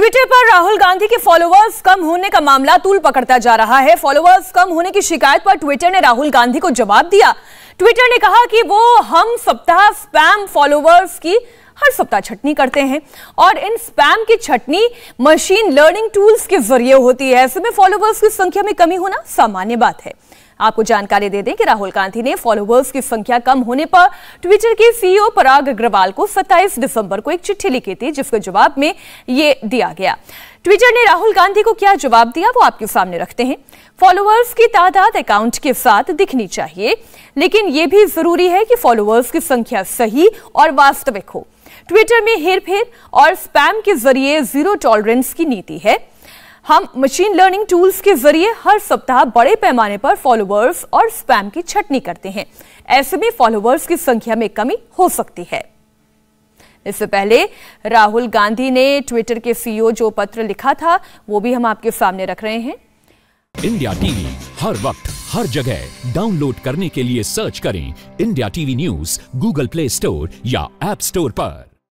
Twitter पर राहुल गांधी के followers कम होने का मामला तूल पकड़ता जा रहा है फॉलोवर्स कम होने की शिकायत पर ट्विटर ने राहुल गांधी को जवाब दिया ट्विटर ने कहा कि वो हम सप्ताह स्पैम फॉलोवर्स की हर सप्ताह छटनी करते हैं और इन स्पैम की छटनी मशीन लर्निंग टूल्स के जरिए होती है ऐसे में फॉलोवर्स की संख्या में कमी होना सामान्य बात है आपको जानकारी दे दें कि राहुल गांधी ने फॉलोअर्स की संख्या कम होने पर ट्विटर के सीईओ पराग अग्रवाल को 27 दिसंबर को एक चिट्ठी लिखी थी जिसके जवाब में ये दिया गया ट्विटर ने राहुल गांधी को क्या जवाब दिया वो आपके सामने रखते हैं फॉलोअर्स की तादाद अकाउंट के साथ दिखनी चाहिए लेकिन ये भी जरूरी है कि फॉलोअर्स की संख्या सही और वास्तविक हो ट्विटर में हेर फेर और स्पैम के जरिए जीरो टॉलरेंस की नीति है हम मशीन लर्निंग टूल्स के जरिए हर सप्ताह बड़े पैमाने पर फॉलोअर्स और स्पैम की छटनी करते हैं ऐसे में फॉलोवर्स की संख्या में कमी हो सकती है इससे पहले राहुल गांधी ने ट्विटर के सीईओ e जो पत्र लिखा था वो भी हम आपके सामने रख रहे हैं इंडिया टीवी हर वक्त हर जगह डाउनलोड करने के लिए सर्च करें India TV News Google play store या एप स्टोर पर